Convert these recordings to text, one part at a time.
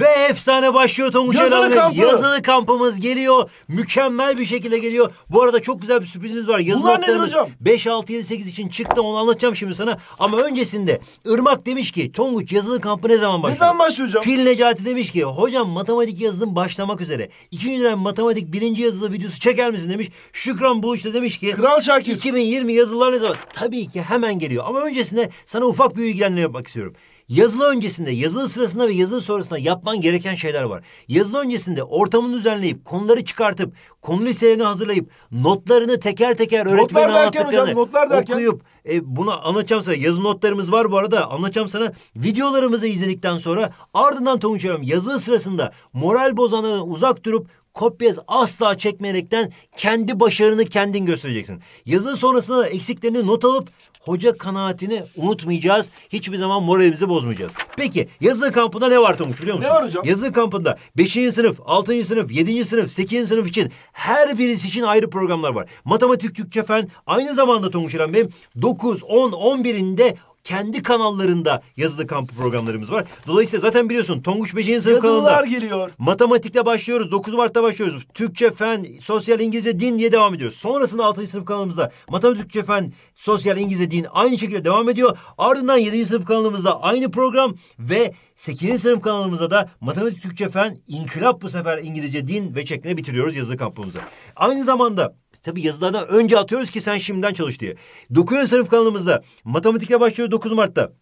Ve efsane başlıyor Tonguç Yazılı kampı. Yazılı kampımız geliyor. Mükemmel bir şekilde geliyor. Bu arada çok güzel bir sürprizimiz var. Yazılı Bunlar nedir hocam? 5, 6, 7, 8 için çıktı. Onu anlatacağım şimdi sana. Ama öncesinde Irmak demiş ki Tonguç yazılı kampı ne zaman başlıyor? Ne zaman başlıyor hocam? Fil Necati demiş ki hocam matematik yazılım başlamak üzere. İkinci dönem matematik birinci yazılı videosu çeker misin demiş. Şükran Buluç da demiş ki Kral Şakir. 2020 yazılılar ne zaman? Tabii ki hemen geliyor. Ama öncesinde sana ufak bir bilgilendirme yapmak istiyorum. Yazılı öncesinde, yazılı sırasında ve yazılı sonrasında yapman gereken şeyler var. Yazılı öncesinde ortamını düzenleyip, konuları çıkartıp, konu listelerini hazırlayıp, notlarını teker teker öğretmenin notlar anlattıklarını notlar derken... okuyup, e, bunu anlatacağım sana. Yazı notlarımız var bu arada. Anlatacağım sana. Videolarımızı izledikten sonra ardından Tonguç Hocam yazılı sırasında moral bozanlarına uzak durup kopya asla çekmeyerekten kendi başarını kendin göstereceksin. Yazın sonrasında da eksiklerini not alıp hoca kanaatini unutmayacağız. Hiçbir zaman moralimizi bozmayacağız. Peki yazılı kampında ne var Tomuç biliyor musun? Ne var hocam? Yazılı kampında 5. sınıf, 6. sınıf, 7. sınıf, 8. sınıf için her birisi için ayrı programlar var. Matematik, Türkçe, fen aynı zamanda Tomuç İrem Bey'im 9, 10, 11'inde kendi kanallarında yazılı kampı programlarımız var. Dolayısıyla zaten biliyorsun Tonguç Bece'nin sınıf kanalında. geliyor. Matematikle başlıyoruz. 9 Mart'ta başlıyoruz. Türkçe, fen, sosyal, İngilizce, din diye devam ediyor. Sonrasında 6. sınıf kanalımızda matematik, Türkçe, fen, sosyal, İngilizce, din aynı şekilde devam ediyor. Ardından 7. sınıf kanalımızda aynı program ve 8. sınıf kanalımızda da matematik, Türkçe, fen, inkılap bu sefer İngilizce, din ve şeklinde bitiriyoruz yazılı kampımızı. Aynı zamanda Tabi yazılardan önce atıyoruz ki sen şimdiden çalış diye. Dokuyan sınıf kanalımızda matematikle başlıyor 9 Mart'ta.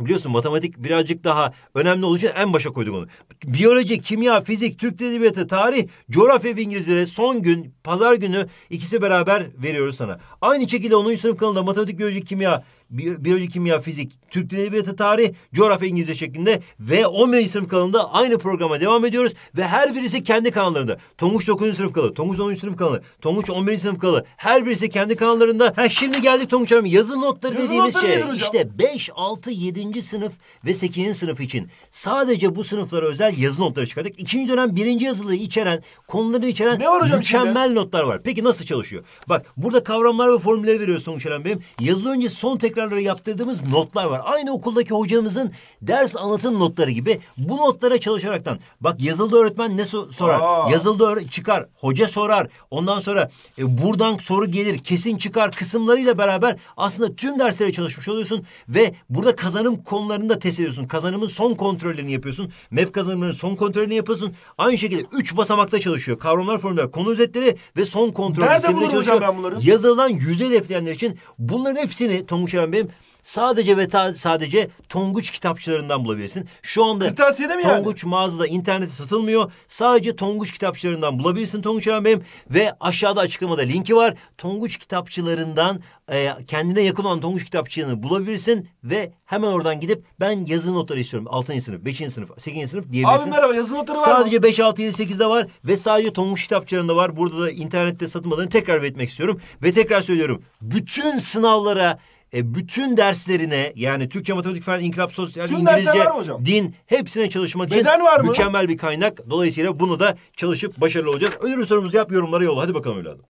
Biliyorsun matematik birazcık daha önemli olduğu için en başa koyduk onu. Biyoloji, kimya, fizik, Türk edebiyatı, tarih, coğrafya ve İngilizce'de son gün, pazar günü ikisi beraber veriyoruz sana. Aynı şekilde 10. sınıf kanalında matematik, biyoloji, kimya, biyoloji, kimya, fizik, Türk Dili Edebiyatı, tarih, coğrafya, İngilizce şeklinde ve 11. sınıf kanalında aynı programa devam ediyoruz ve her birisi kendi kanallarında. Tonguç 9. sınıf kanalı, Tonguç 10. sınıf kanalı, Tonguç 11. sınıf kanalı her birisi kendi kanallarında. Ha şimdi geldik Tonguç Hanım yazı notları yazı dediğimiz notları şey. İşte 5, 6, 7. sınıf ve 8. sınıf için sadece bu sınıflara özel yazı notları çıkardık. İkinci dönem birinci yazılıyı içeren, konuları içeren ne var mükemmel şimdi? notlar var. Peki nasıl çalışıyor? Bak burada kavramlar ve formülleri veriyoruz Tonguç Hanım benim. Yazı önce son tekrar tekrarları yaptırdığımız notlar var. Aynı okuldaki hocamızın ders anlatım notları gibi bu notlara çalışaraktan. Bak yazıldı öğretmen ne so sorar? Aa. Yazıldı çıkar. Hoca sorar. Ondan sonra e, buradan soru gelir. Kesin çıkar kısımlarıyla beraber aslında tüm derslere çalışmış oluyorsun ve burada kazanım konularını da test ediyorsun. Kazanımın son kontrollerini yapıyorsun. MEP kazanımının son kontrollerini yapıyorsun. Aynı şekilde üç basamakta çalışıyor. Kavramlar, formüller, konu özetleri ve son kontrol. Nerede bulurum hocam ben bunları? Yazılan yüzde hedefleyenler için bunların hepsini Tonguç canım benim. Sadece ve sadece Tonguç kitapçılarından bulabilirsin. Şu anda Kırtasiyede mi Tonguç yani? mağazada internette satılmıyor. Sadece Tonguç kitapçılarından bulabilirsin Tonguç Hanım benim. Ve aşağıda açıklamada linki var. Tonguç kitapçılarından e, kendine yakın olan Tonguç kitapçığını bulabilirsin. Ve hemen oradan gidip ben yazı notları istiyorum. Altıncı sınıf, beşinci sınıf, sekizinci sınıf diyebilirsin. Abi merhaba yazılı notları var Sadece mı? beş, altı, yedi, sekizde var. Ve sadece Tonguç kitapçılarında var. Burada da internette satılmadığını tekrar belirtmek istiyorum. Ve tekrar söylüyorum. Bütün sınavlara e, bütün derslerine yani Türkçe, matematik, fen, inkılap, sosyal, Tüm İngilizce, din hepsine çalışmak Beden için var mükemmel bir kaynak. Dolayısıyla bunu da çalışıp başarılı olacağız. Ödül sorumuzu yap yorumlara yolla. Hadi bakalım evladım.